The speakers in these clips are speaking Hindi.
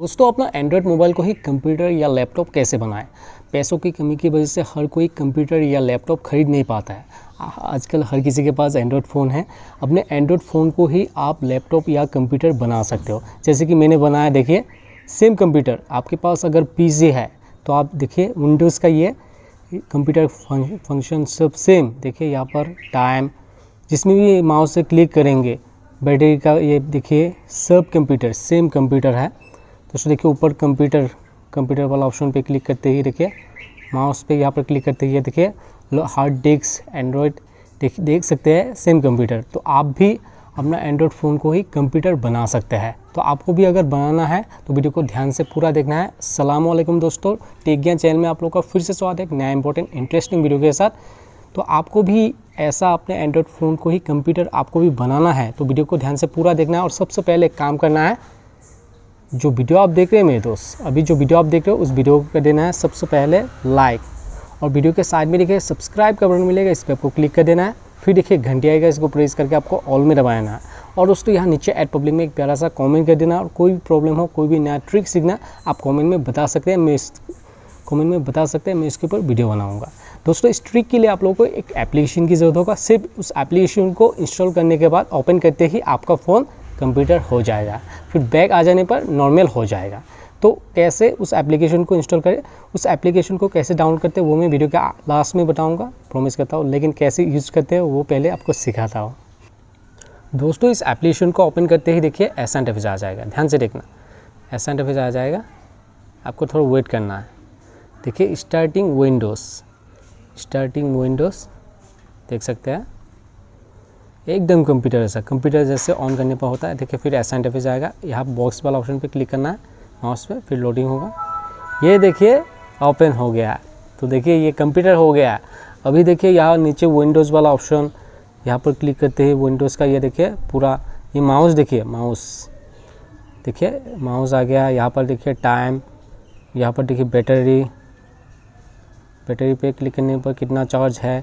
दोस्तों अपना एंड्रॉयड मोबाइल को ही कंप्यूटर या लैपटॉप कैसे बनाएं पैसों की कमी की वजह से हर कोई कंप्यूटर या लैपटॉप खरीद नहीं पाता है आजकल हर किसी के पास एंड्रॉयड फ़ोन है अपने एंड्रॉयड फ़ोन को ही आप लैपटॉप या कंप्यूटर बना सकते हो जैसे कि मैंने बनाया देखिए सेम कंप्यूटर आपके पास अगर पी है तो आप देखिए विंडोज़ का ये कंप्यूटर फंक्शन सब सेम देखिए यहाँ पर टाइम जिसमें भी माउस से क्लिक करेंगे बैटरी का ये देखिए सब कंप्यूटर सेम कंप्यूटर है दोस्तों देखिए ऊपर कंप्यूटर कंप्यूटर वाला ऑप्शन पे क्लिक करते ही देखिए माउस पे यहाँ पर क्लिक करते ही देखिए हार्ड डिस्क एंड्रॉयड देख देख सकते हैं सेम कंप्यूटर तो आप भी अपना एंड्रॉयड फ़ोन को ही कंप्यूटर बना सकते हैं तो आपको भी अगर बनाना है तो वीडियो को ध्यान से पूरा देखना है सलाम वालेकुम दोस्तों टेक चैनल में आप लोग का फिर से स्वागत है एक नया इंपॉर्टेंट इंटरेस्टिंग वीडियो के साथ तो आपको भी ऐसा अपने एंड्रॉयड फ़ोन को ही कंप्यूटर आपको भी बनाना है तो वीडियो को ध्यान से पूरा देखना है और सबसे पहले एक काम करना है जो वीडियो आप देख रहे हैं मेरे दोस्त अभी जो वीडियो आप देख रहे हो उस वीडियो को देना है सबसे पहले लाइक और वीडियो के साइड में देखिए सब्सक्राइब का बटन मिलेगा इस पर आपको क्लिक कर देना है फिर देखिए घंटी आएगा इसको प्रेस करके आपको ऑल में दबाना है और दोस्तों यहाँ नीचे एड पब्लिक में एक प्यारा सा कॉमेंट कर देना और कोई भी प्रॉब्लम हो कोई भी नया ट्रिक सीखना आप कॉमेंट में बता सकते हैं मैं इस कॉमेंट में बता सकते हैं मैं इसके ऊपर वीडियो बनाऊँगा दोस्तों इस ट्रिक के लिए आप लोगों को एक एप्लीकेशन की ज़रूरत होगा सिर्फ उस एप्लीकेशन को इंस्टॉल करने के बाद ओपन करते ही आपका फ़ोन कंप्यूटर हो जाएगा फिर बैक आ जाने पर नॉर्मल हो जाएगा तो कैसे उस एप्लीकेशन को इंस्टॉल करें उस एप्लीकेशन को कैसे डाउनलोड करते हैं वो मैं वीडियो के लास्ट में बताऊँगा प्रॉमिस करता हूँ लेकिन कैसे यूज़ करते हैं वो पहले आपको सिखाता हूँ दोस्तों इस एप्लीकेशन को ओपन करते ही देखिए एसेंट एफिज आ जाएगा ध्यान से देखना एसेंट एफिज आ जाएगा आपको थोड़ा वेट करना है देखिए स्टार्टिंग विंडोज़ स्टार्टिंग विंडोज़ देख सकते हैं एकदम कंप्यूटर ऐसा कंप्यूटर जैसे ऑन करने पर होता है देखिए फिर ऐसा इंटरफेस आएगा यहाँ बॉक्स वाला ऑप्शन पे क्लिक करना है माउस पे फिर लोडिंग होगा ये देखिए ओपन हो गया तो देखिए ये कंप्यूटर हो गया अभी देखिए यहाँ नीचे विंडोज़ वाला ऑप्शन यहाँ पर क्लिक करते हैं विंडोज़ का ये देखिए पूरा ये माउस देखिए माउस देखिए माउस आ गया यहाँ पर देखिए टाइम यहाँ पर देखिए बैटरी बैटरी पे क्लिक करने पर कितना चार्ज है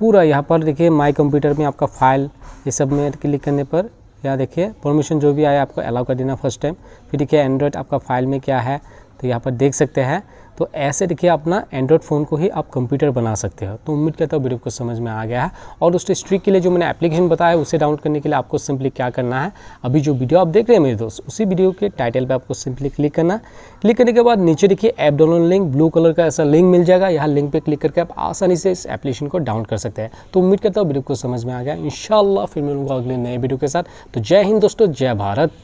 पूरा यहाँ पर देखिए माई कंप्यूटर में आपका फाइल ये सब में क्लिक करने पर यहाँ देखिए परमिशन जो भी आया आपको अलाउ कर देना फर्स्ट टाइम फिर देखिए एंड्रॉयड आपका फाइल में क्या है तो यहाँ पर देख सकते हैं तो ऐसे देखिए अपना एंड्रॉयड फ़ोन को ही आप कंप्यूटर बना सकते हो तो उम्मीद करता हूँ वीडियो को समझ में आ गया है और उस स्ट्रिक के लिए जो मैंने एप्लीकेशन बताया उसे डाउनलोड करने के लिए आपको सिंपली क्या करना है अभी जो वीडियो आप देख रहे हैं मेरे दोस्त उसी वीडियो के टाइटल पर आपको सिंपली क्लिक करना क्लिक करने के बाद नीचे देखिए app download link blue colour का ऐसा लिंक मिल जाएगा यहाँ लिंक पर क्लिक करके आप आसानी से इस एप्लीकेशन को डाउनलोड कर सकते हैं तो उम्मीद करता हूँ वीडियो को समझ में आ गया इन फिर मिलूंगा अगले नए वीडियो के साथ तो जय हिंद दोस्तों जय भारत